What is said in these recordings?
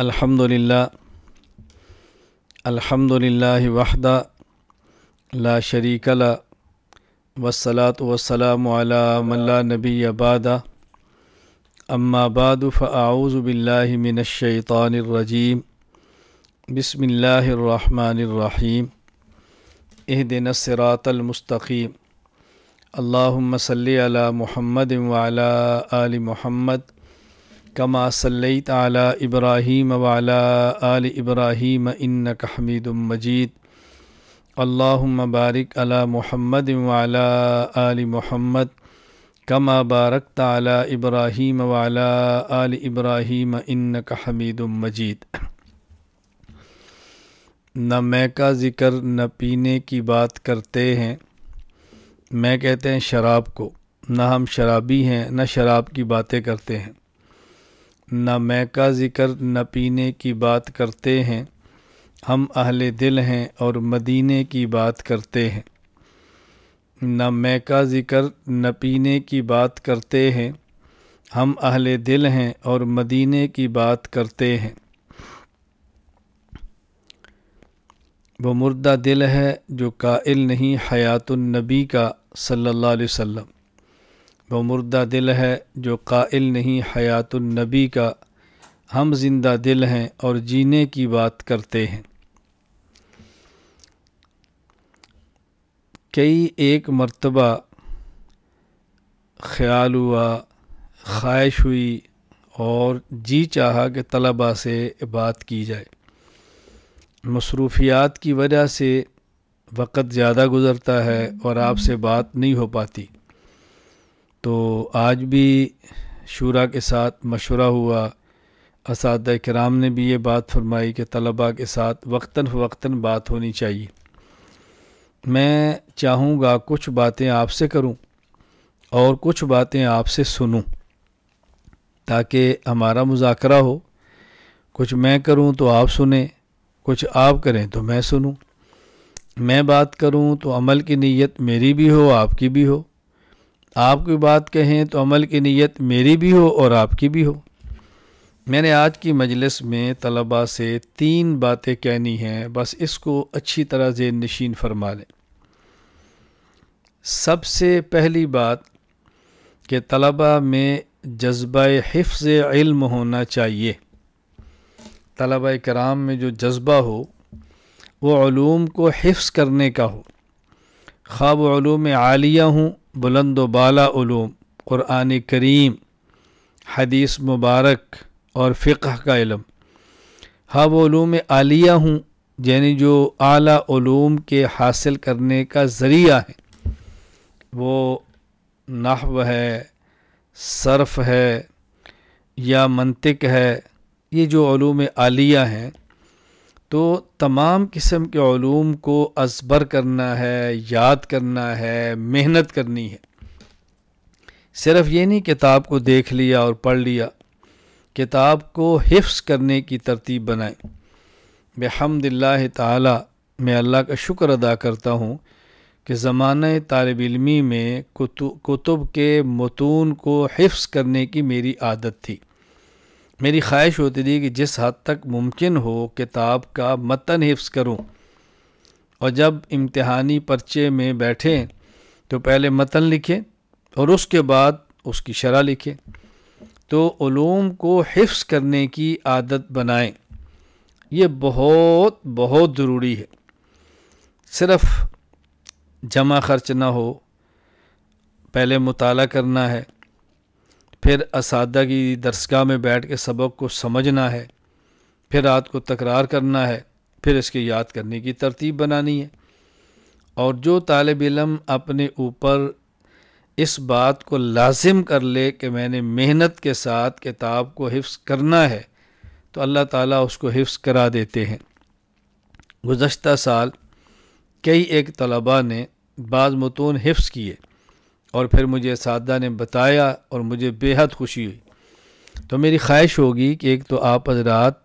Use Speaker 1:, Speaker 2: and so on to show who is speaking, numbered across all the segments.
Speaker 1: الحمد لله الحمد لله وحده لا شريك له والصلاة والسلام على من لا نبي بعد أما بعد فأعوذ بالله من الشيطان الرجيم بسم الله الرحمن الرحيم اهدنا الصراط المستقيم اللهم صل على محمد وعلى آل محمد كما صليت على इब्राहीम वाला आल इब्राहीम इन्नक حميد مجيد اللهم بارك अला محمد وعلى आल محمد كما باركت على इब्राहीम वाला आल इब्राहीम इन्नक حميد مجيد न मैं का ज़िक्र न पीने की बात करते हैं मैं कहते हैं शराब को न हम शराबी हैं न शराब की बातें करते हैं न मैं का ज़िक्र न पीने की बात करते हैं हम अहले दिल हैं और मदीने की बात करते हैं न मैं का ज़िक्र न पीने की बात करते हैं हम अहले दिल हैं और मदीने की बात करते हैं वो मुर्दा दिल है जो कायल नहीं नबी का सल्लल्लाहु अलैहि वसल्लम वो मुर्दा दिल है जो कायल नहीं हयातुलनबी का हम जिंदा दिल हैं और जीने की बात करते हैं कई एक मर्तबा ख्याल हुआ ख्वाहिश हुई और जी चाहा कि तलबा से बात की जाए मसरूफियात की वजह से वक़्त ज़्यादा गुज़रता है और आपसे बात नहीं हो पाती तो आज भी शुरा के साथ मशवरा हुआ इस कराम ने भी ये बात फरमाई कि तलबा के साथ वक्ता फ़वक्ता बात होनी चाहिए मैं चाहूँगा कुछ बातें आपसे करूँ और कुछ बातें आपसे सुनूँ ताकि हमारा मुजाकरा हो कुछ मैं करूँ तो आप सुने कुछ आप करें तो मैं सुनूँ मैं बात करूँ तो अमल की नीयत मेरी भी हो आपकी भी हो आप कोई बात कहें तो अमल की नीयत मेरी भी हो और आपकी भी हो मैंने आज की मजलिस में तलबा से तीन बातें कहनी हैं बस इसको अच्छी तरह से नशीन फरमा लें सबसे पहली बात कि तलबा में जज्बा हिफ्ज इल्म होना चाहिए तलबा कराम में जो जज्बा हो वो ूम को हिफ्स करने का हो ख्वाब आलिया हूँ बुलंद बालाूम क़ुरान करीम हदीस मुबारक और फ़िक्ह का इलम हाँ वो आलिया हूँ यानी जो आलाूम के हासिल करने का ज़रिया है वो नहव है सर्फ है या मनतिक है ये जो ूम आलिया हैं तो तमाम किस्म के ूम को असबर करना है याद करना है मेहनत करनी है सिर्फ ये नहीं किताब को देख लिया और पढ़ लिया किताब को हिफ्स करने की तरतीब बनाएं बेहमदिल्ला ताला मैं अल्लाह का शुक्र अदा करता हूँ कि ज़मान तालब इलमी में कुतुब के मतून को हिफ्स करने की मेरी आदत थी मेरी ख्वाहिश होती थी कि जिस हद तक मुमकिन हो किताब का मतन हिफ्स करूं और जब इम्तहानी पर्चे में बैठें तो पहले मतन लिखें और उसके बाद उसकी शरह लिखें तो ूम को हिफ्स करने की आदत बनाएं ये बहुत बहुत ज़रूरी है सिर्फ जमा खर्च ना हो पहले मुताला करना है फिर इस की दरसगाह में बैठ के सबक को समझना है फिर रात को तकरार करना है फिर इसके याद करने की तरतीब बनानी है और जो तालब इलम अपने ऊपर इस बात को लाजिम कर ले कि मैंने मेहनत के साथ किताब को हिफ्स करना है तो अल्लाह ताला उसको हिफ्स करा देते हैं गुज्त साल कई एक तलबा ने बाज़ मतून हिफ्स किए और फिर मुझे सादा ने बताया और मुझे बेहद खुशी हुई तो मेरी ख्वाहिश होगी कि एक तो आप हजरात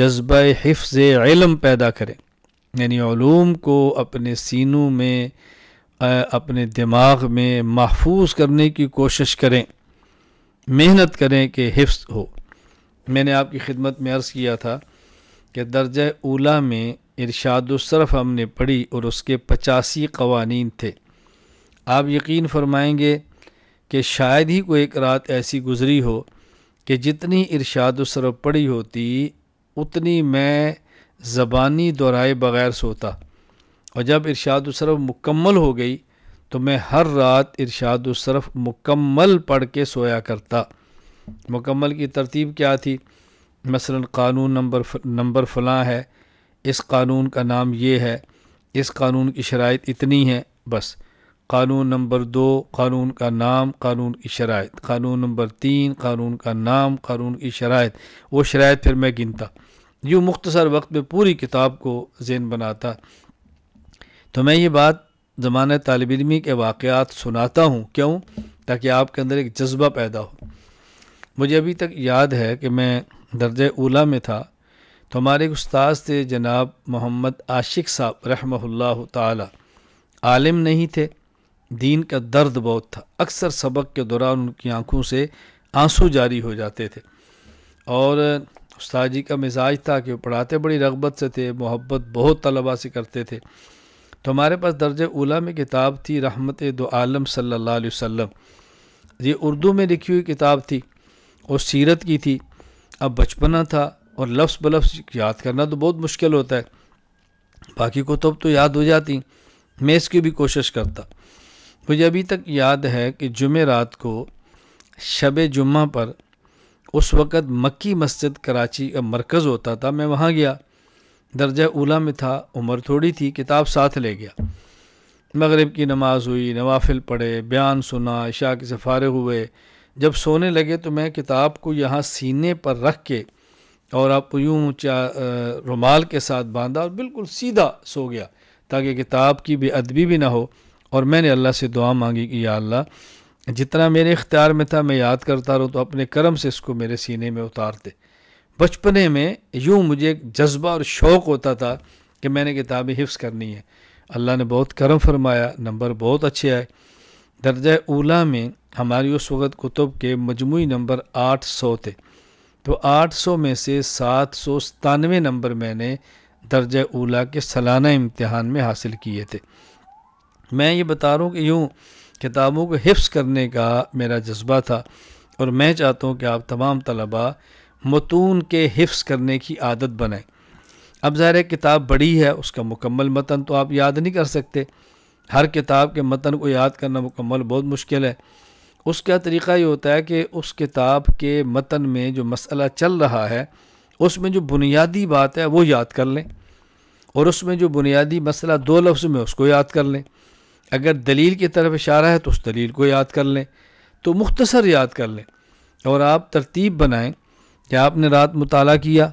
Speaker 1: जज्ब हिफ्ज इलम पैदा करें यानी को अपने सीनों में अपने दिमाग में महफूज करने की कोशिश करें मेहनत करें कि हिफ्स हो मैंने आपकी खिदमत में अर्ज़ किया था कि दर्ज ओला में इरशादुसरफ हमने पढ़ी और उसके पचासी कवानीन थे आप यकीन फरमाएंगे कि शायद ही कोई एक रात ऐसी गुज़री हो कि जितनी इरशाद सरब पड़ी होती उतनी मैं ज़बानी दोहराए बग़ैर सोता और जब इरशाद सरफ मुकम्मल हो गई तो मैं हर रात इरशाद सरफ मुकम्मल पढ़ के सोया करता मुकम्मल की तरतीब क्या थी मसलन कानून नंबर नंबर फ़लाँ है इस कानून का नाम ये है इस कानून की शराइ इतनी है बस कानून नंबर दो कानून का नाम कानून की शराय कानून नंबर तीन कानून का नाम कानून की शराय वो शराय फिर मैं गिनता यूँ मुख्तसर वक्त में पूरी किताब को जेन बनाता तो मैं ये बात जमान तालब इलमी के वाक़ात सुनाता हूँ क्यों ताकि आपके अंदर एक जज्बा पैदा हो मुझे अभी तक याद है कि मैं दर्ज ओला में था तो हमारे एक उस्ताद थे जनाब मोहम्मद आशिक साहब रहमल्ला ताली नहीं थे दीन का दर्द बहुत था अक्सर सबक के दौरान उनकी आंखों से आंसू जारी हो जाते थे और उस्ताद जी का मिजाज था कि वो पढ़ाते बड़ी रगबत से थे मोहब्बत बहुत तलबा से करते थे तो हमारे पास दर्ज उला में किताब थी रहमत दो आलम सल्ला वसल्लम ये उर्दू में लिखी हुई किताब थी और सीरत की थी अब बचपना था और लफ्स बलफ्स याद करना तो बहुत मुश्किल होता है बाकी को तब तो याद हो जाती मैं इसकी भी कोशिश करता मुझे अभी तक याद है कि जुमे रात को शब जुम्मा पर उस वक़्त मक्की मस्जिद कराची का मरकज़ होता था मैं वहाँ गया दर्जा उला में था उम्र थोड़ी थी किताब साथ ले गया मगरब की नमाज हुई नवाफिल पढ़े बयान सुना इशा के सफ़ारे हुए जब सोने लगे तो मैं किताब को यहाँ सीने पर रख के और आप यूँ चा रुमाल के साथ बांधा और बिल्कुल सीधा सो गया ताकि किताब की बेअदबी भी ना हो और मैंने अल्लाह से दुआ मांगी कि या अल्लाह जितना मेरे इख्तियार में था मैं याद करता रहूँ तो अपने करम से इसको मेरे सीने में उतार दे बचपने में यूँ मुझे एक जज्बा और शौक़ होता था कि मैंने किताबें हिफ्स करनी है अल्लाह ने बहुत करम फरमाया नंबर बहुत अच्छे आए दर्ज ओला में हमारी उस वक्त कुतुब के मजमू नंबर आठ सौ थे तो आठ सौ में से सात सौ सतानवे नंबर मैंने दर्ज ओला के सालाना इम्तहान में हासिल किए थे मैं ये बता रहा हूँ कि यूँ किताबों को हिफ्स करने का मेरा जज्बा था और मैं चाहता हूँ कि आप तमाम तलबा मतून के हिफ्स करने की आदत बनाए अब ज़ाहिर किताब बड़ी है उसका मुकम्मल मतन तो आप याद नहीं कर सकते हर किताब के मतन को याद करना मुकम्मल बहुत मुश्किल है उसका तरीक़ा ये होता है कि उस किताब के मतन में जो मसला चल रहा है उसमें जो बुनियादी बात है वो याद कर लें और उसमें जो बुनियादी मसला दो लफ्ज़ में उसको याद कर लें अगर दलील की तरफ इशारा है तो उस दलील को याद कर लें तो मुख्तसर याद कर लें और आप तरतीब बनाएं कि आपने रात मुताल किया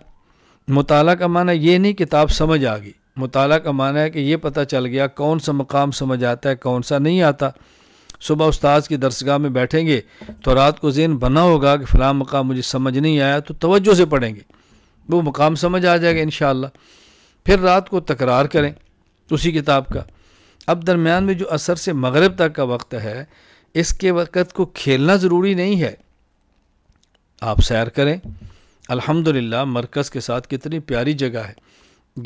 Speaker 1: मुताल का माना ये नहीं किताब समझ आ गई मुताल का माना है कि ये पता चल गया कौन सा मकाम समझ आता है कौन सा नहीं आता सुबह उस्ताद की दरसगाह में बैठेंगे तो रात को जेन बना होगा कि फ़लाँ मकाम मुझे समझ नहीं आया तो तवज्जो से पढ़ेंगे वो मकाम समझ आ जाएगा इन फिर रात को तकरार करें उसी किताब का अब दरमियान में जो असर से मगरब तक का वक्त है इसके वक़्त को खेलना ज़रूरी नहीं है आप सैर करें अल्हम्दुलिल्लाह मरकज़ के साथ कितनी प्यारी जगह है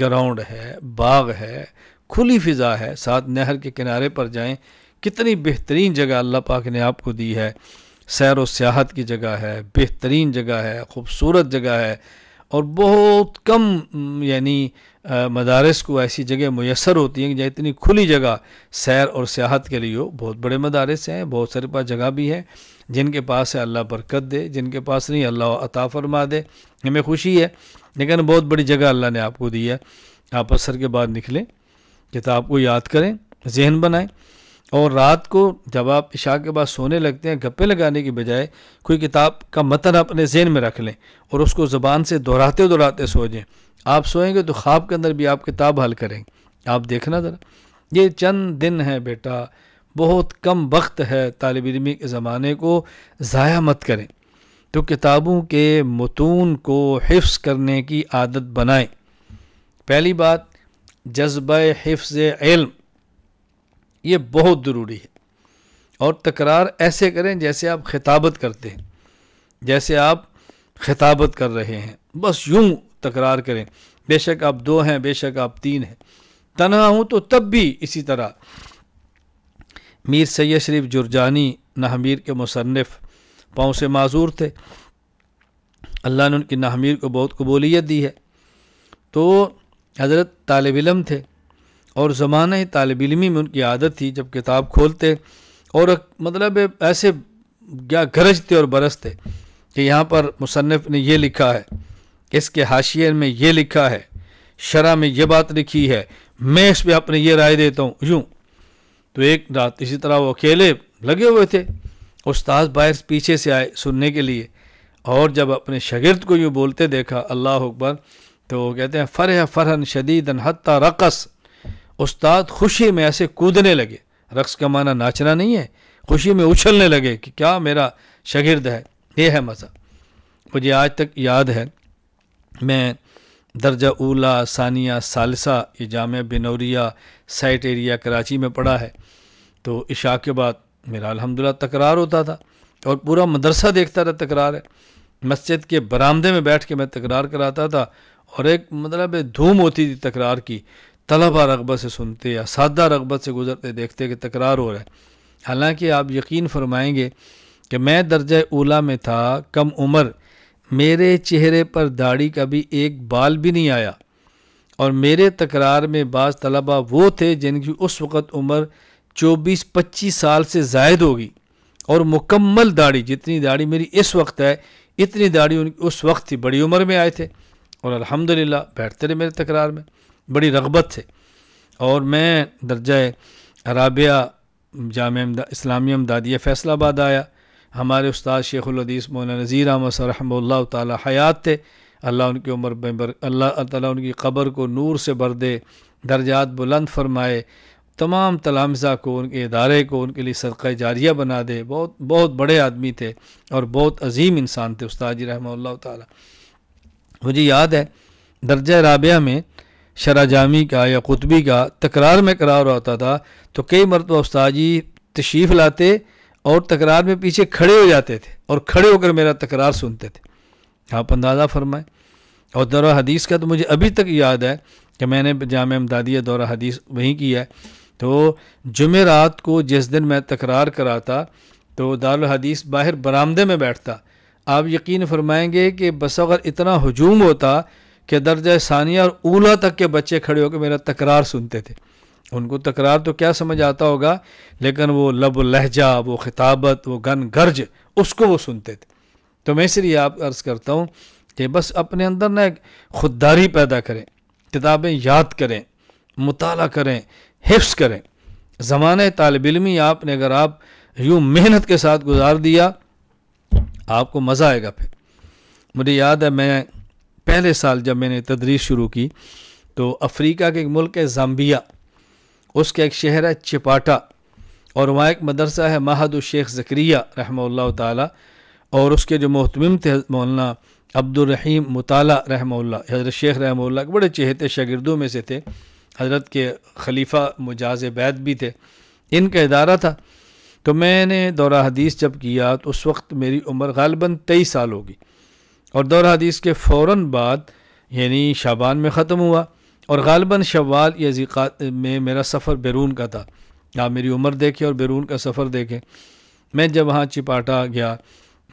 Speaker 1: ग्राउंड है बाग है खुली फ़िज़ा है साथ नहर के किनारे पर जाएं कितनी बेहतरीन जगह अल्लाह पाक ने आपको दी है सैर व सियाहत की जगह है बेहतरीन जगह है खूबसूरत जगह है और बहुत कम यानी मदारस को ऐसी जगह मैसर होती हैं कि इतनी खुली जगह सैर और सियाहत के लिए हो बहुत बड़े मदारस हैं बहुत सारे पास जगह भी है जिनके पास है अल्लाह बरकत दे जिनके पास नहीं अल्लाह अता फरमा दे हमें खुशी है लेकिन बहुत बड़ी जगह अल्लाह ने आपको दी है आप असर के बाद निकलें किताब को याद करें जहन बनाएँ और रात को जब आप इशा के बाद सोने लगते हैं गप्पे लगाने की बजाय कोई किताब का मतन अपने जहन में रख लें और उसको ज़बान से दोहराते दोहराते सो जाएँ आप सोएंगे तो ख्वाब के अंदर भी आप किताब हल करें आप देखना ज़रा ये चंद दिन है बेटा बहुत कम वक्त है तालब इलमी के ज़माने को ज़ाया मत करें तो किताबों के मतून को हिफ्स करने की आदत बनाएं पहली बात जज्ब हिफ्ज़ इल्म ये बहुत ज़रूरी है और तकरार ऐसे करें जैसे आप खिताबत करते हैं जैसे आप खिताबत कर रहे हैं बस यूं तकरार करें बेशक आप दो हैं बेशक आप तीन हैं तनहा हूँ तो तब भी इसी तरह मीर सैद शरीफ जुर्जानी नाहमीर के मुसनफ़ पाँव से माजूर थे अल्लाह ने उनकी नाहमीर को बहुत कबूलियत दी है तो हज़रत तालब इलम थे और ज़माना ही तालब इलमी में उनकी आदत थी जब किताब खोलते और मतलब ऐसे क्या गरजते और बरसते कि यहाँ पर मुसनफ़ ने यह लिखा है इसके हाशिए में ये लिखा है शरा में यह बात लिखी है मैं इस पर अपने ये राय देता हूँ यूँ तो एक रात इसी तरह वो अकेले लगे हुए थे उस्ताद बाहर पीछे से आए सुनने के लिए और जब अपने शगिर्द को यूँ बोलते देखा अल्लाह अकबर तो वो कहते हैं फ़रह फ़रहन शदीदन हत्ता रकस उस्ताद खुशी में ऐसे कूदने लगे रक्स का माना नाचना नहीं है खुशी में उछलने लगे कि क्या मेरा शगिर्द है ये है मज़ा मुझे आज तक याद है मैं दर्जा उला सानिया सालसा ये जाम बिनौरिया साइट एरिया कराची में पढ़ा है तो इशा के बाद मेरा अलहमदिल्ला तकरार होता था और पूरा मदरसा देखता था तकरार है मस्जिद के बरामदे में बैठ के मैं तकरार कराता था और एक मतलब धूम होती थी तकरार की तलबा रगबत से सुनते या सादा रगबत से गुज़रते देखते कि तकरार हो रहा है हालांकि आप यकीन फरमाएंगे कि मैं दर्ज ओला में था कम उम्र मेरे चेहरे पर दाढ़ी का भी एक बाल भी नहीं आया और मेरे तकरार में बाज़ तलबा वो थे जिनकी उस वक़्त उम्र चौबीस पच्चीस साल से जायद होगी और मुकम्मल दाढ़ी जितनी दाढ़ी मेरी इस वक्त है इतनी दाढ़ी उनकी उस वक्त ही बड़ी उम्र में आए थे और अलहमदिल्ला बैठते रहे मेरे तकरार में बड़ी रगबत से और मैं दर्जा अराबिया जाम इस्लामी अमदादिया फैसलाबाद आया हमारे उस्ताद शेखुलदीस मौलाना नज़ीर अहमद रहम तयात थे अल्लाह उनकी उम्र में बर अल्लाह ताली उनकी ख़बर को नूर से भर दे दर्जात बुलंद फरमाए तमाम तलामजा को उनके इदारे को उनके लिए सदक़ जारिया बना दे बहुत बहुत बड़े आदमी थे और बहुत अजीम इंसान थे उस्ताद जी रहमल्ला ताली मुझे याद है दर्जा राबिया में शराजामी का या कुतबी का तकरार में करार होता था तो कई मरतबा उस्ताद जी तशीफ़ लाते और तकरार में पीछे खड़े हो जाते थे और खड़े होकर मेरा तकरार सुनते थे आप अंदाज़ा फरमाएं और दौरा हदीस का तो मुझे अभी तक याद है कि मैंने जाम अमदादिया दौरा हदीस वहीं किया है तो जुमेरात को जिस दिन मैं तकरार कराता तो दारुल हदीस बाहर बरामदे में बैठता आप यकीन फरमाएंगे कि बस अगर इतना हजूम होता के दर्जा सानिया और ऊला तक के बच्चे खड़े होकर मेरा तकरार सुनते थे उनको तकरार तो क्या समझ आता होगा लेकिन वो लब लहजा वो खिताबत वो गन गर्ज उसको वो सुनते थे तो मैं इसलिए आप अर्ज़ करता हूँ कि बस अपने अंदर ना एक खुददारी पैदा करें किताबें याद करें मुताल करें हिफ्स करें ज़माने तालब इलमी आपने अगर आप यूँ मेहनत के साथ गुजार दिया आपको मज़ा आएगा फिर मुझे याद है मैं पहले साल जब मैंने तदरीस शुरू की तो अफ्रीका के एक मुल्क है जाम्बिया उसका एक शहर है चिपाटा और वहाँ एक मदरसा है महद शेख जक्रिया रहमल्ला ताला और उसके जो महतम थे मौलाना अब्दुलरहीम मुताला रहमल्ला हज़रत शेख रहमल्ला के बड़े चहेते शगिरदों में से थे हज़रत के खलीफा मुजाज बैद भी थे इनका इदारा था तो मैंने दौरा हदीस जब किया तो उस वक्त मेरी उम्र गालबन तेईस साल होगी और दौर हदीस के फ़ौर बाद यानी शाबान में ख़त्म हुआ और गालबा शवाल या ज़िका में मेरा सफ़र बैरून का था आप मेरी उम्र देखें और बैरून का सफ़र देखें मैं जब वहाँ चिपाटा गया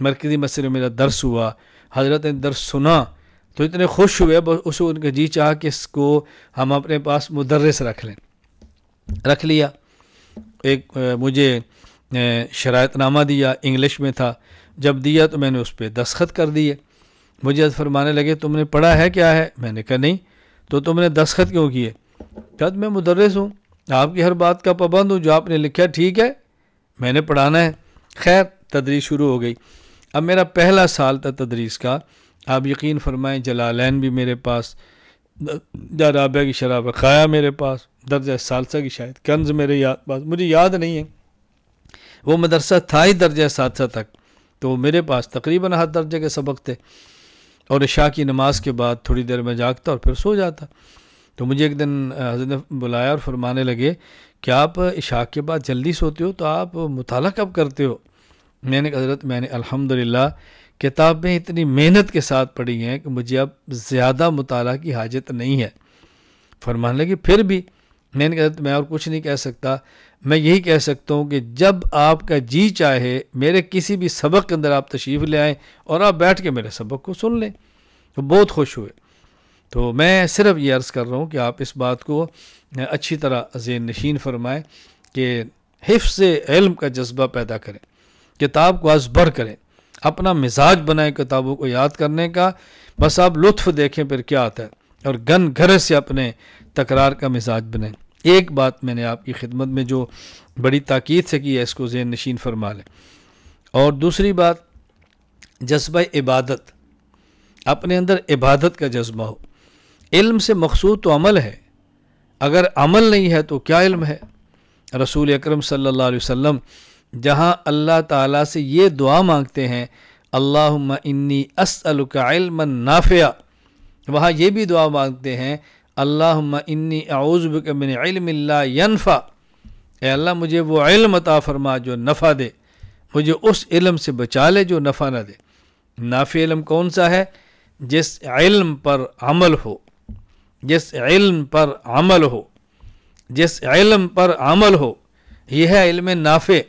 Speaker 1: मरकज़ी मसर मेरा दर्स हुआ हज़रत ने दर्स सुना तो इतने खुश हुए बस उस उनका जी चाह कि इसको हम अपने पास मुदर्रस रख लें रख लिया एक मुझे शरातनामा दिया इंग्लिश में था जब दिया तो मैंने उस पर दस्खत कर दिए मुझे फरमाने लगे तुमने पढ़ा है क्या है मैंने कहा नहीं तो तुमने दस्खत क्यों किए शायद मैं मुदरस हूँ आपकी हर बात का पाबंद हूँ जो आपने लिखा ठीक है मैंने पढ़ाना है खैर तदरीस शुरू हो गई अब मेरा पहला साल था तदरीस का आप यकीन फरमाएं जलालैन भी मेरे पास दराबे की शराब खाया मेरे पास दर्ज सालसा की शायद कंज मेरे याद पास मुझे याद नहीं है वो मदरसा था ही दर्ज सालसा तक तो मेरे पास तकरीबन हर दर्जे के सबक थे और इशा की नमाज के बाद थोड़ी देर में जागता और फिर सो जाता तो मुझे एक दिन हजरत ने बुलाया और फरमाने लगे कि आप इशा के बाद जल्दी सोते हो तो आप मुताल कब करते हो मैंने हजरत मैंने अल्हम्दुलिल्लाह किताबें इतनी मेहनत के साथ पढ़ी हैं कि मुझे अब ज़्यादा मुताल की हाजत नहीं है फरमाने लगी फिर भी मैंने कहा मैं और कुछ नहीं कह सकता मैं यही कह सकता हूँ कि जब आपका जी चाहे मेरे किसी भी सबक के अंदर आप तशरीफ़ ले आएँ और आप बैठ के मेरे सबक को सुन लें तो बहुत खुश हुए तो मैं सिर्फ ये अर्ज़ कर रहा हूँ कि आप इस बात को अच्छी तरह जेन नशीन फरमाएँ कि हिफ्स इल्म का जज्बा पैदा करें किताब को असबर करें अपना मिजाज बनाएं किताबों को याद करने का बस आप लुत्फ़ देखें फिर क्या आता है और गन घर से अपने तकरार का मिजाज बनाएं एक बात मैंने आपकी खिदमत में जो बड़ी ताक़द से की है इसको जेन नशीन फरमा लें और दूसरी बात जज्बा इबादत अपने अंदर इबादत का जज्बा हो इल्म से मखसूद तो अमल है अगर अमल नहीं है तो क्या इल्म है रसूल अकरम सल्लल्लाहु अलैहि वसल्लम जहां अल्लाह ताला से ये दुआ मांगते हैं अल्लाह इन्नी असअलुका नाफ़िया वहाँ ये भी दुआ मांगते हैं अल्लाह इन्नी आउज़ब मिन इलमिल्लाफ़ा अल्लाह मुझे वो इल्म अता फ़रमा जो नफ़ा दे मुझे उस इल्म से बचा ले जो नफ़ा ना दे नाफ़ी इल्म कौन सा है जिस इल्म पर अमल हो जिस इल्म पर अमल हो जिस इल्म पर अमल हो यह है इल्म नाफ़े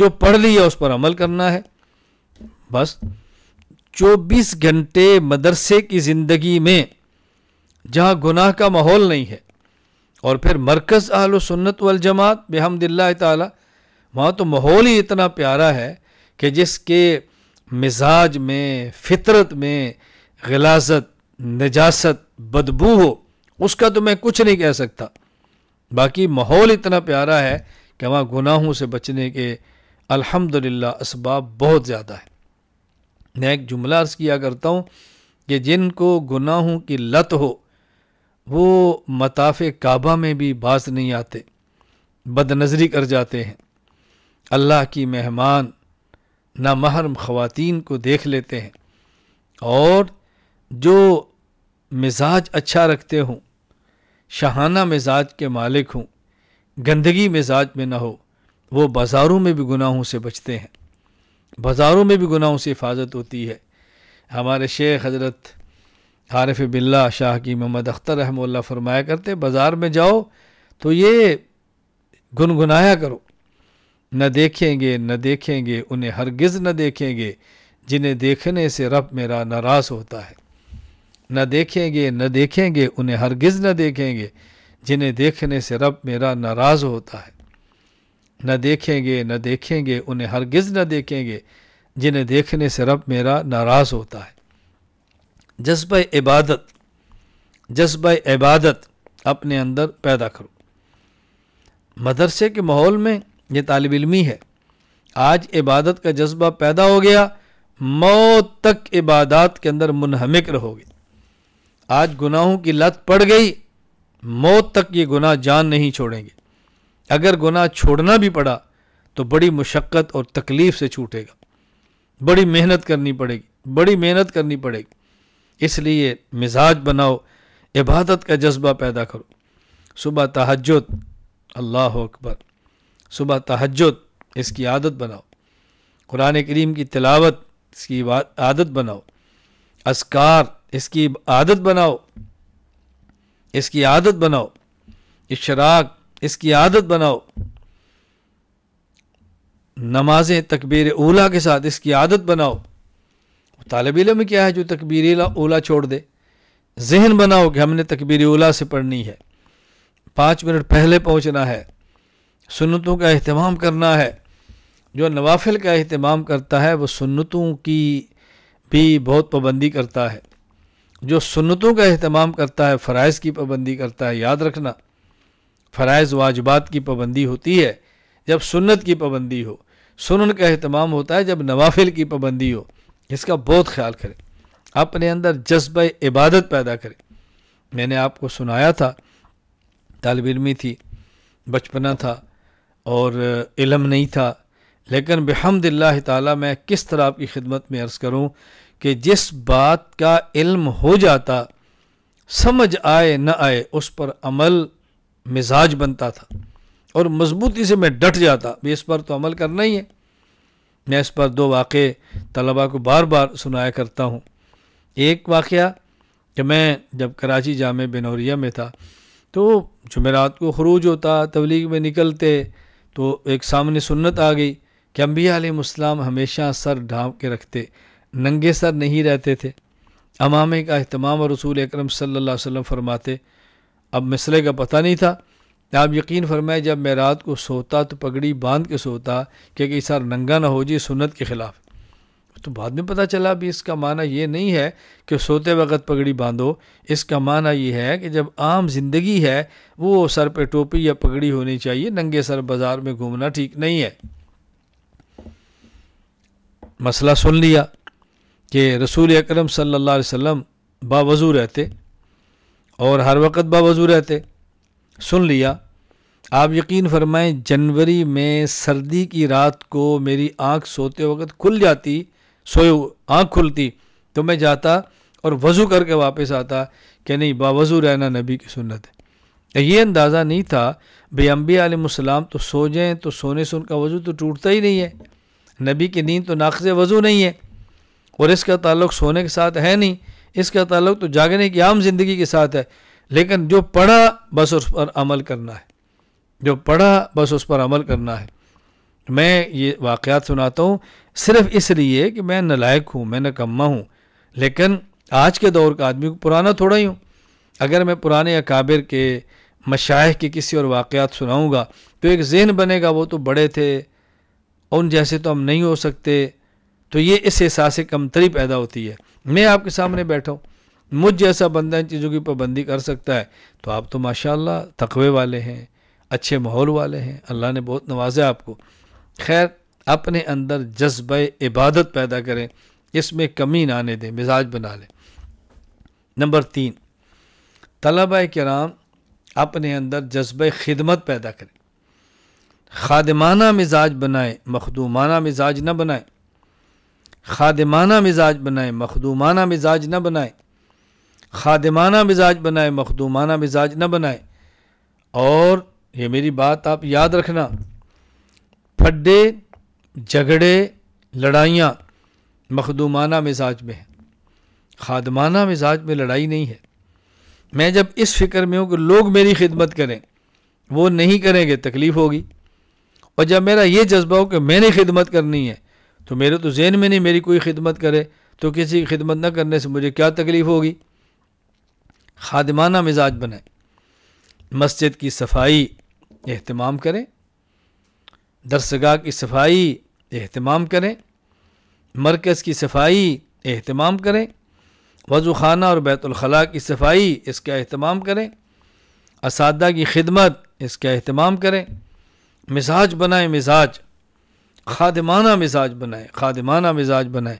Speaker 1: जो पढ़ लिया उस पर अमल करना है बस चौबीस घंटे मदरसे की ज़िंदगी में जहाँ गुनाह का माहौल नहीं है और फिर मरकज़ आल सुन्नत वल जमात बेहमदिल्ला ताला वहाँ तो माहौल ही इतना प्यारा है कि जिसके मिजाज में फितरत में गलाजत नजासत बदबू हो उसका तो मैं कुछ नहीं कह सकता बाकी माहौल इतना प्यारा है कि वहाँ गुनाहों से बचने के अल्हम्दुलिल्लाह इसबाब बहुत ज़्यादा है मैं एक जुमला अर्ज़ किया करता हूँ कि जिनको गुनाहों की लत हो वो मताफ़ काबा में भी बाज नहीं आते बदनज़री कर जाते हैं अल्लाह की मेहमान नामहरम ख़वातीन को देख लेते हैं और जो मिजाज अच्छा रखते हों शहाना मिजाज के मालिक हों गंदगी मिजाज में ना हो वो बाज़ारों में भी गुनाहों से बचते हैं बाज़ारों में भी गुनाहों से हिफाजत होती है हमारे शेख हज़रत आरफ बिल्ला शाह की मोहम्मद अख्तर रहमल्ला फरमाया करते बाज़ार में जाओ तो ये गुनगुनाया करो न देखेंगे न देखेंगे उन्हें हरगिज़ न देखेंगे जिन्हें देखने से रब मेरा नाराज़ होता है न देखेंगे न देखेंगे उन्हें हरगिज़ न देखेंगे जिन्हें देखने से रब मेरा नाराज़ होता है न देखेंगे न देखेंगे उन्हें हरगिज़ न देखेंगे जिन्हें देखने से रब मेरा नाराज़ होता है जज्ब इबादत जज्ब इबादत अपने अंदर पैदा करो मदरसे के माहौल में ये तालब इलमी है आज इबादत का जज्बा पैदा हो गया मौत तक इबादत के अंदर मुनहमिक रहोगे आज गुनाहों की लत पड़ गई मौत तक ये गुनाह जान नहीं छोड़ेंगे अगर गुनाह छोड़ना भी पड़ा तो बड़ी मुशक्क़त और तकलीफ़ से छूटेगा बड़ी मेहनत करनी पड़ेगी बड़ी मेहनत करनी पड़ेगी इसलिए मिजाज बनाओ इबादत का जज्बा पैदा करो सुबह तहजद अल्लाह अकबर सुबह तहजद इसकी आदत बनाओ कुरान करीम की तिलावत इसकी आदत बनाओ असकार इसकी आदत बनाओ इसकी आदत बनाओ इशराक इसकी आदत बनाओ नमाजें तकबीर ओला के साथ इसकी आदत बनाओ तालब इलम क्या है जो तकबीर ओला छोड़ दे जहन बनाओ कि हमने तकबीर ओला से पढ़नी है पाँच मिनट पहले पहुँचना है सुन्नतों का अहतमाम करना है जो नवाफिल का अहतमाम करता है वह सुन्नतों की भी बहुत पाबंदी करता है जो सुन्नतों का अहतमाम करता है फ़रज़ की पाबंदी करता है याद रखना फ़रज़ वाजबात की पाबंदी होती है जब सुन्नत की पाबंदी हो सुन का अहतमाम होता है जब नवाफिल की पाबंदी हो इसका बहुत ख्याल करें अपने अंदर जज्ब इबादत पैदा करें मैंने आपको सुनाया था तालब इलमी थी बचपना था और इलम नहीं था लेकिन बेहमद ला ताली मैं किस तरह आपकी खिदमत में अर्ज़ करूँ कि जिस बात का इल्म हो जाता समझ आए न आए उस पर अमल मिजाज बनता था और मजबूती से मैं डट जाता भी इस पर तो अमल करना ही है मैं इस पर दो वाक़े तलबा को बार बार सुनाया करता हूँ एक वाक़ कि मैं जब कराची जाम बनौरिया में था तो जुमेरात को खरूज होता तबलीग में निकलते तो एक सामने सुन्नत आ गई कि अम्बिया आलम हमेशा सर ढाँप के रखते नंगे सर नहीं रहते थे अमामे का अहतमाम और रसूल अक्रम सल्ला वसम फरमाते अब मसले का पता नहीं था आप यकीन फरमाए जब मैं रात को सोता तो पगड़ी बांध के सोता कि सर नंगा ना हो जी सुन्नत के ख़िलाफ़ तो बाद में पता चला भी इसका माना ये नहीं है कि सोते वक्त पगड़ी बांधो इसका माना ये है कि जब आम जिंदगी है वो सर पे टोपी या पगड़ी होनी चाहिए नंगे सर बाज़ार में घूमना ठीक नहीं है मसला सुन लिया कि रसूल अकरम सल्लल्लाहु अलैहि वसल्लम बावजू रहते और हर वक्त बावजू रहते सुन लिया आप यकीन फरमाएं जनवरी में सर्दी की रात को मेरी आँख सोते वक्त खुल जाती सोए आँख खुलती तो मैं जाता और वज़ू करके वापस आता कि नहीं बावज़ू रहना नबी की सुन्नत है तो ये अंदाज़ा नहीं था भाई अम्बी आलम तो सो जाएँ तो सोने से उनका वज़ू तो टूटता ही नहीं है नबी की नींद तो नाकज वज़ू नहीं है और इसका ताल्लुक सोने के साथ है नहीं इसका ताल्लुक तो जागने की आम ज़िंदगी के साथ है लेकिन जो पढ़ा बस उस पर अमल करना है जो पढ़ा बस उस पर अमल करना है मैं ये वाक़ात सुनाता हूँ सिर्फ इसलिए कि मैं नलायक हूँ मैं नकम्मा हूँ लेकिन आज के दौर का आदमी पुराना थोड़ा ही हूँ अगर मैं पुराने अकाबिर के मशाह के किसी और वाक़ात सुनाऊँगा तो एक जहन बनेगा वो तो बड़े थे उन जैसे तो हम नहीं हो सकते तो ये इस एहसास कमतरी पैदा होती है मैं आपके सामने बैठा हूँ मुझ जैसा बंदा इन चीज़ों की पाबंदी कर सकता है तो आप तो माशाल्लाह तकवे वाले हैं अच्छे माहौल वाले हैं अल्लाह ने बहुत नवाजा आपको खैर अपने अंदर जज्ब इबादत पैदा करें इसमें कमी ना आने दें मिजाज बना लें नंबर तीन तलबा कराम अपने अंदर जज्ब खिदमत पैदा करें खादमाना मिजाज बनाएं मखदूमाना मिजाज ना बनाएं खादमाना मिजाज बनाएं मखदूमाना मिजाज ना बनाएं खादमाना मिजाज बनाए मखदूमाना मिजाज ना बनाए और ये मेरी बात आप याद रखना फड्डे झगड़े लड़ाइयाँ मखदूमाना मिजाज में हैं खादमाना मिजाज में लड़ाई नहीं है मैं जब इस फिक्र में हूँ कि लोग मेरी खिदमत करें वो नहीं करेंगे तकलीफ़ होगी और जब मेरा ये जज्बा हो कि मैंने खिदमत करनी है तो मेरे तो जहन में नहीं मेरी कोई खिदमत करे तो किसी की खिदमत न करने से मुझे क्या तकलीफ़ होगी खादमाना मिजाज बनाए मस्जिद की सफाई अहतमाम करें दरसगाह की सफाई अहतमाम करें मरकज़ की सफाई अहतमाम करें वजू खाना और बैतुलखला की सफाई इसका अहतमाम करें इस की खिदमत इसका अहतमाम करें मिजाज बनाएं मिजाज खादमाना मिजाज बनाएं खादमाना मिजाज बनाएं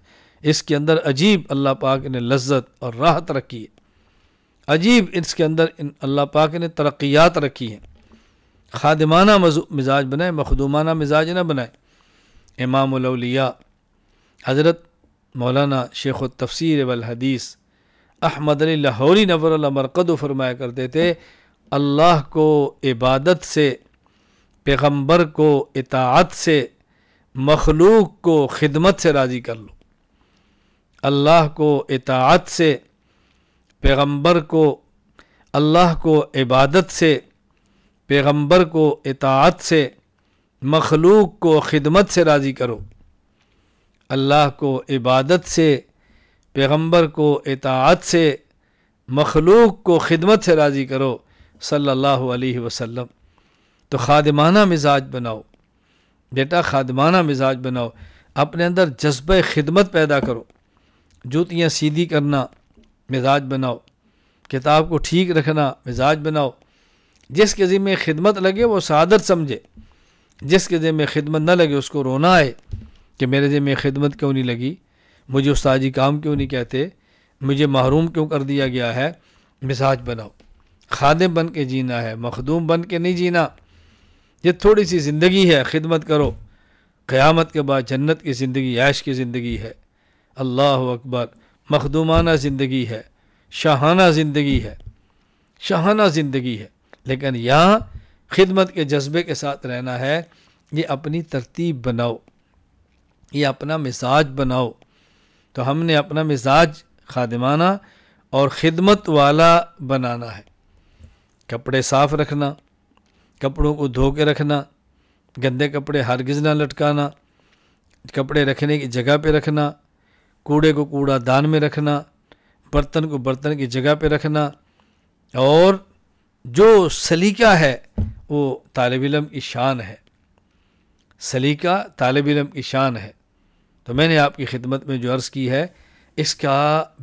Speaker 1: इसके अंदर अजीब अल्लाह पाक ने लज्जत और राहत रखी है अजीब इसके अंदर इन अल्लाह पाक ने तरक्यात रखी हैं खादमाना मिजाज बनाए मखदूमाना मिजाज ना बनाए इमामिया हज़रत मौलाना शेख तफसर वलहदीस अहमद अली लाहौरी नवर मरकद फरमाया करते थे अल्लाह को इबादत से पैगम्बर को इतात से मखलूक को खिदमत से राज़ी कर लो अल्लाह को इतात से पैगंबर को अल्लाह को इबादत से पैगंबर को इतात से मखलूक को खिदमत से राज़ी करो अल्लाह को इबादत से पैगंबर को इतात से मखलूक को खिदमत से राज़ी करो सल्लल्लाहु अलैहि वसल्लम तो खादमाना मिजाज बनाओ बेटा खादमाना मिजाज बनाओ अपने अंदर जज्ब खिदमत पैदा करो जूतियाँ सीधी करना मिजाज बनाओ किताब को ठीक रखना मिजाज बनाओ जिसके ज़िम्मे खिदमत लगे वो सादत समझे जिसके ज़िम्मे खिदमत ना लगे उसको रोना आए कि मेरे ज़िम्मे खिदमत क्यों नहीं लगी मुझे उस्ताजी काम क्यों नहीं कहते मुझे महरूम क्यों कर दिया गया है मिजाज बनाओ खादे बन के जीना है मखदूम बन के नहीं जीना ये थोड़ी सी ज़िंदगी है खिदमत करो क़यामत के बाद जन्नत की ज़िंदगी ऐश की ज़िंदगी है अल्लाह अकबर मखदूमाना ज़िंदगी है शाहाना ज़िंदगी है शाहाना ज़िंदगी है लेकिन यहाँ खिदमत के जज्बे के साथ रहना है ये अपनी तरतीब बनाओ ये अपना मिजाज बनाओ तो हमने अपना मिजाज खादमाना और ख़िदमत वाला बनाना है कपड़े साफ़ रखना कपड़ों को धो के रखना गंदे कपड़े हरगिज़ ना लटकाना कपड़े रखने की जगह पे रखना कूड़े को कूड़ा दान में रखना बर्तन को बर्तन की जगह पे रखना और जो सलीका है वो तालब इलम की शान है सलीका तालब इलम की शान है तो मैंने आपकी खिदमत में जो अर्ज़ की है इसका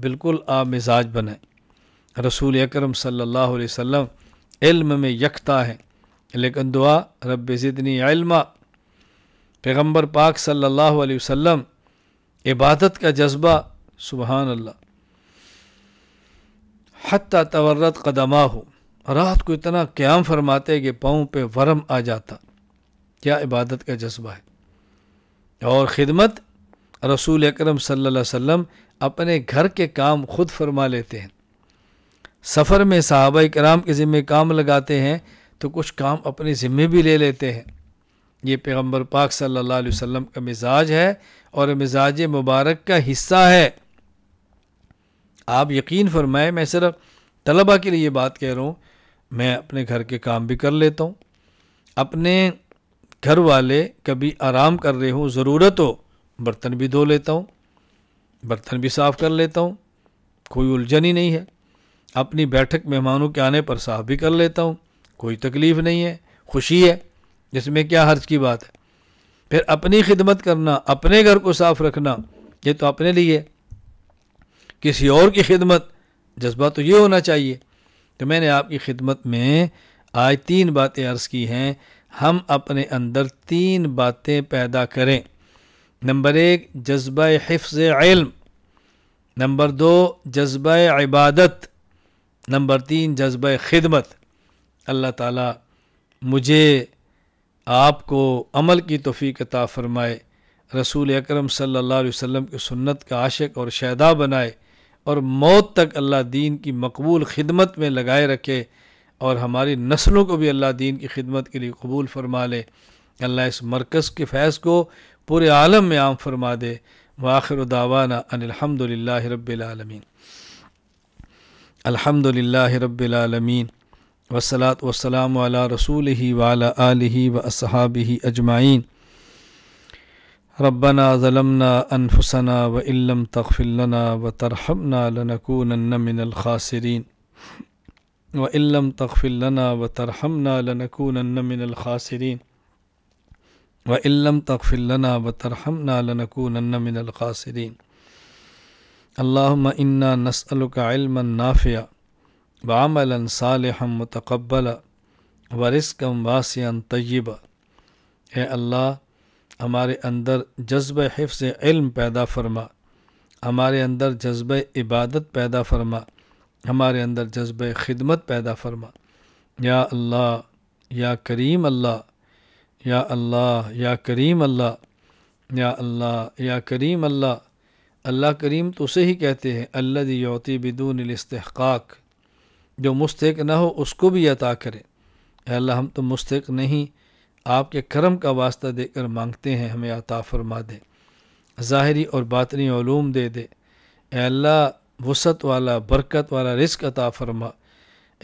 Speaker 1: बिल्कुल आप मिजाज बने रसूल अकरम सल्लल्लाहु अलैहि वसल्लम इल्म में यकता है लेकिन दुआ रब ज़िदनी पैगम्बर पाक सल्ला वम इबादत का जज्बा सुबहान अल्लाह हती तवर्रत कदमा हो रात को इतना क्याम फरमाते कि पाँव पे वरम आ जाता क्या इबादत का जज्बा है और ख़िदमत रसूल अकरम सल्लल्लाहु अलैहि वसल्लम अपने घर के काम खुद फरमा लेते हैं सफ़र में सहाबा कराम के ज़िम्मे काम लगाते हैं तो कुछ काम अपने ज़िम्मे भी ले लेते हैं ये पैगम्बर पाक सल्लल्लाहु अलैहि वसल्लम का मिजाज है और मिजाज मुबारक का हिस्सा है आप यकीन फरमाएं मैं सिर्फ तलबा के लिए ये बात कह रहा हूँ मैं अपने घर के काम भी कर लेता हूँ अपने घर वाले कभी आराम कर रहे हों ज़रूरत हो बर्तन भी धो लेता हूँ बर्तन भी साफ़ कर लेता हूँ कोई उलझन ही नहीं है अपनी बैठक मेहमानों के आने पर साफ भी कर लेता हूँ कोई तकलीफ़ नहीं है खुशी है जिसमें क्या हर्ज की बात है फिर अपनी खिदमत करना अपने घर को साफ रखना ये तो अपने लिए किसी और की खिदमत जज्बा तो ये होना चाहिए तो मैंने आपकी खिदमत में आज तीन बातें अर्ज़ की हैं हम अपने अंदर तीन बातें पैदा करें नंबर एक जज्बा हिफ्ज इल्म नंबर दो जज्बा इबादत नंबर तीन जज्बा खिदमत अल्लाह ताला मुझे आपको अमल की तोफ़ी अता फ़रमाए रसूल अकरम सल्लल्लाहु अलैहि वसल्लम की सुन्नत का आशिक और शैदा बनाए और मौत तक अल्लाह दीन की मकबूल खिदमत में लगाए रखे और हमारी नस्लों को भी अल्लाह दीन की खिदमत के लिए कबूल फरमा ले अल्लाह इस मरकज़ के फैज़ को पूरे आलम में आम फरमा दे वाखिर दावाना अनिलहमदिल्ला रबालमीन अलहमदिल्ला रबालमीन والصلاة والسلام على رسوله وعلى آله وأصحابه أجمعين ربنا ظلمنا أنفسنا وإن لم تغفر لنا وترحمنا لنكونن من الخاسرين وإن لم تغفر لنا وترحمنا لنكونن من الخاسرين وإن لم تغفر لنا وترحمنا لنكونن من الخاسرين اللهم إنا نسألك علما نافعا वामला सालहम मतकबल कम वासन तय्यबा ए अल्लाह हमारे अंदर जज्ब हिफ इल्म पैदा फरमा हमारे अंदर जज्ब इबादत पैदा फरमा हमारे अंदर जज्ब खिदमत पैदा फरमा या अल्लाह या करीम अल्लाह या अल्लाह या करीम अल्लाह या अल्लाह या करीम अल्लाह अल्लाह करीम तो उसे ही कहते हैं अल्लाह योती बिदून इस्तहक़ाक़ जो मुस्तक न हो उसको भी अता करे अल्लाह हम तो मुस्तक नहीं आपके करम का वास्ता देकर मांगते हैं हमें अता फरमा दे ज़ाहरी और बातनी ूम दे दे अल्लाह वसत वाला बरकत वाला रिस्क अता फरमा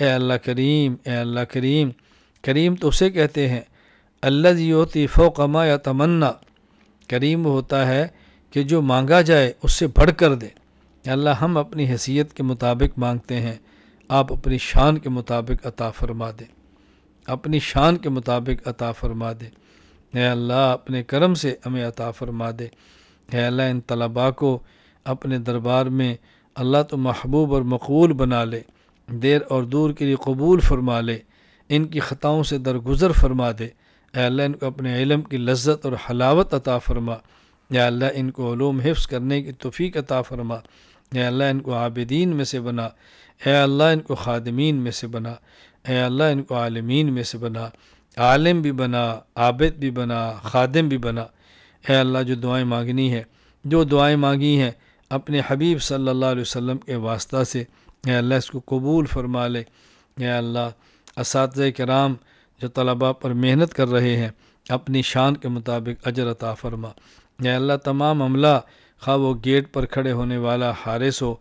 Speaker 1: अल्लाह करीम एल्ला अल्लाह करीम करीम तो उसे कहते हैं अल्लाह योती फ़ोकमा या तमन्ना करीम होता है कि जो मांगा जाए उससे बढ़ कर दे अल्लाह हम अपनी हैसियत के मुताबिक मांगते हैं आप अपनी शान के मुताबिक अता फरमा दें अपनी शान के मुताबिक अता फरमा दे है अल्लाह अपने करम से हमें अता फरमा दे है अल्लाह इन तलबा को अपने दरबार में अल्लाह तो महबूब और मकबूल बना ले देर और दूर के लिए कबूल फरमा ले इनकी ख़ताओं से दरगुजर फरमा दे अल्लाह इनको अपने इलम की लज्जत और हलावत अता फरमा या अल्लाह इनको ूम हिफ्स करने की तोफ़ी अता फरमा या अल्लाह इनको आबदीन में से बना ए अल्लाह इनको खादमीन में से बना ए अल्लाह इनको आलमीन में से बना आलम भी बना आबिद भी बना खादम भी बना ए अल्लाह जो दुआएं मांगनी है जो दुआएं मांगी हैं अपने हबीब सल्लल्लाहु अलैहि वसल्लम के वास्ता से ए अल्लाह इसको कबूल फरमा ले ए अल्लाह इस कराम जो तलबा पर मेहनत कर रहे हैं अपनी शान के मुताबिक अजर अता फरमा ए अल्लाह तमाम अमला खा वो गेट पर खड़े होने वाला हारिस हो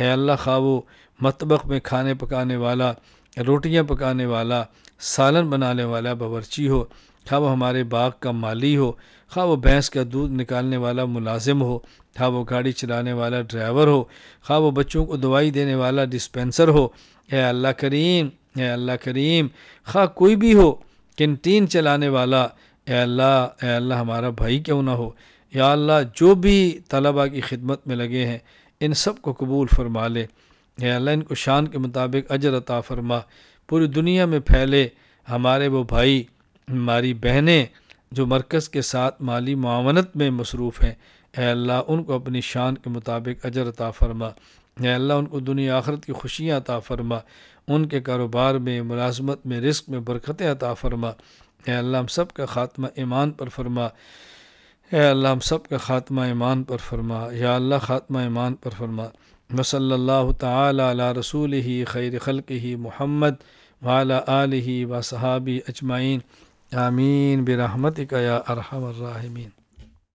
Speaker 1: ए अल्लाह खा वो मतबक में खाने पकाने वाला रोटियां पकाने वाला सालन बनाने वाला बावरची हो खा वो हमारे बाग का माली हो खा वो भैंस का दूध निकालने वाला मुलाजिम हो खा वो गाड़ी चलाने वाला ड्राइवर हो खा वो बच्चों को दवाई देने वाला डिस्पेंसर हो ए अल्लाह करीम ए अल्लाह करीम खा कोई भी हो कैंटीन चलाने वाला ए अल्लाह ए अल्लाह हमारा भाई क्यों ना हो या अल्लाह जो भी तलबा की खिदमत में लगे हैं इन सब को कबूल फरमा ले एयरलाइन को शान के मुताबिक अजर अता फरमा पूरी दुनिया में फैले हमारे वो भाई हमारी बहनें जो मरकज़ के साथ माली मावनत में मसरूफ़ हैं अल्लाह उनको अपनी शान के मुताबिक अजर अता फरमा अल्लाह उनको दुनिया आखरत की खुशियाँ अता फरमा उनके कारोबार में मुलाजमत में रिस्क में बरकतें अता फरमा अल्लाह हम सब का ख़ात्मा ईमान पर फरमा अल्लाह हम सब का ख़ात्मा ईमान पर फरमा या अल्लाह ख़ात्मा ईमान पर फरमा वसल्ला ताली रसूल ही खैर खल्क ही महमद वाला आल ही व सहाबी अजमाइन आमीन बिरहमत या अरहमर्राहमीन